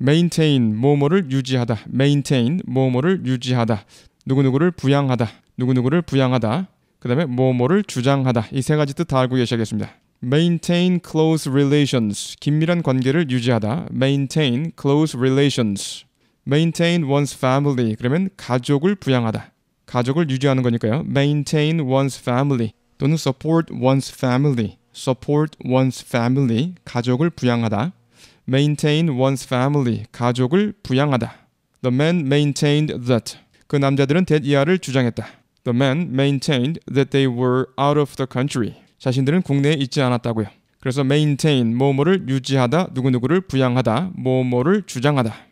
maintain 뭐뭐를 유지하다 maintain 뭐뭐를 유지하다 누구누구를 부양하다 누구누구를 부양하다 그 다음에 뭐뭐를 주장하다 이 세 가지 뜻 다 알고 계셔야겠습니다 maintain close relations 긴밀한 관계를 유지하다 maintain close relations maintain one's family 그러면 가족을 부양하다 가족을 유지하는 거니까요 maintain one's family 또는 support one's family support one's family 가족을 부양하다 maintain one's family, 가족을 부양하다. The men maintained that 그 남자들은 t h 이하를 주장했다. The men maintained that they were out of the country. 자신들은 국내에 있지 않았다고요. 그래서 maintain 뭐뭐를 유지하다, 누구누구를 부양하다, 뭐뭐를 주장하다.